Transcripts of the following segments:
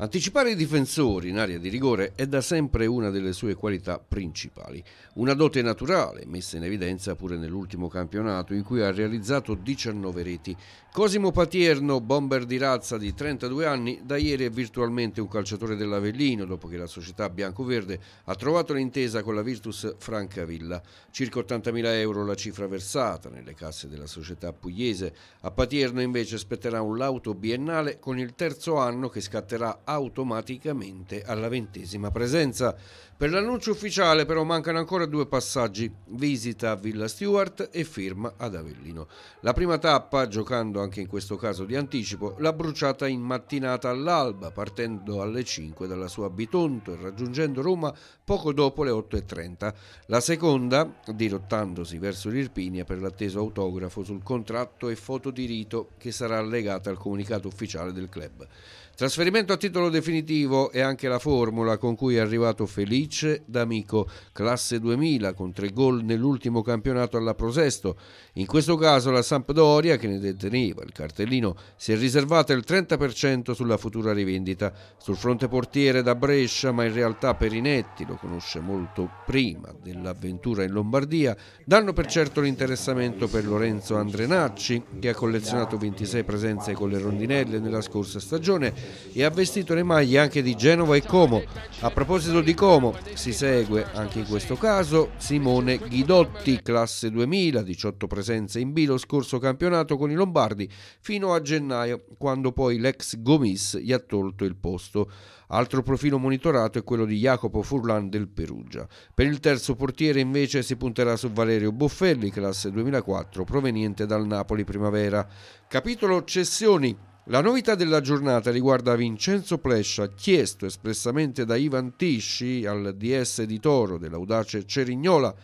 Anticipare i difensori in area di rigore è da sempre una delle sue qualità principali, una dote naturale messa in evidenza pure nell'ultimo campionato in cui ha realizzato 19 reti. Cosimo Patierno, bomber di razza di 32 anni, da ieri è virtualmente un calciatore dell'Avellino dopo che la società biancoverde ha trovato l'intesa con la Virtus Francavilla. Circa 80.000 euro la cifra versata nelle casse della società pugliese. A Patierno invece spetterà un lauto biennale con il terzo anno che scatterà automaticamente alla ventesima presenza. Per l'annuncio ufficiale però mancano ancora due passaggi, visita a Villa Stewart e firma ad Avellino. La prima tappa, giocando anche in questo caso di anticipo, l'ha bruciata in mattinata all'alba, partendo alle 5 dalla sua Bitonto e raggiungendo Roma poco dopo le 8.30. La seconda, dirottandosi verso l'Irpinia per l'atteso autografo sul contratto e foto di rito che sarà legata al comunicato ufficiale del club. Trasferimento a titolo definitivo è anche la formula con cui è arrivato Felice D'Amico, classe 2000, con tre gol nell'ultimo campionato alla Prosesto. In questo caso la Sampdoria, che ne deteneva il cartellino, si è riservata il 30% sulla futura rivendita. Sul fronte portiere da Brescia, ma in realtà Perinetti lo conosce molto prima dell'avventura in Lombardia, danno per certo l'interessamento per Lorenzo Andrenacci, che ha collezionato 26 presenze con le rondinelle nella scorsa stagione e ha vestito le maglie anche di Genova e Como. A proposito di Como, si segue anche in questo caso Simone Ghidotti, classe 2000, 18 presenze in B lo scorso campionato con i Lombardi, fino a gennaio, quando poi l'ex Gomis gli ha tolto il posto. Altro profilo monitorato è quello di Jacopo Furlan del Perugia. Per il terzo portiere invece si punterà su Valerio Buffelli, classe 2004, proveniente dal Napoli Primavera. Capitolo cessioni. La novità della giornata riguarda Vincenzo Plescia, chiesto espressamente da Ivan Tisci al DS di Toro dell'audace Cerignola,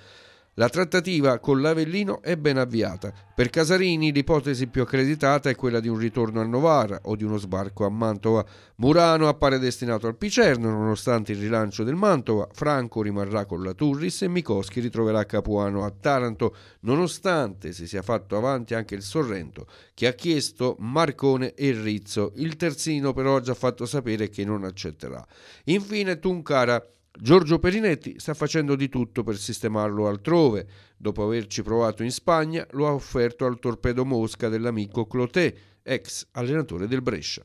la trattativa con l'Avellino è ben avviata. Per Casarini l'ipotesi più accreditata è quella di un ritorno a Novara o di uno sbarco a Mantova. Murano appare destinato al Picerno nonostante il rilancio del Mantova, Franco rimarrà con la Turris e Mikoschi ritroverà Capuano a Taranto nonostante si sia fatto avanti anche il Sorrento che ha chiesto Marcone e Rizzo. Il terzino però ha già fatto sapere che non accetterà. Infine Tuncara Giorgio Perinetti sta facendo di tutto per sistemarlo altrove. Dopo averci provato in Spagna, lo ha offerto al Torpedo Mosca dell'amico Clotet, ex allenatore del Brescia.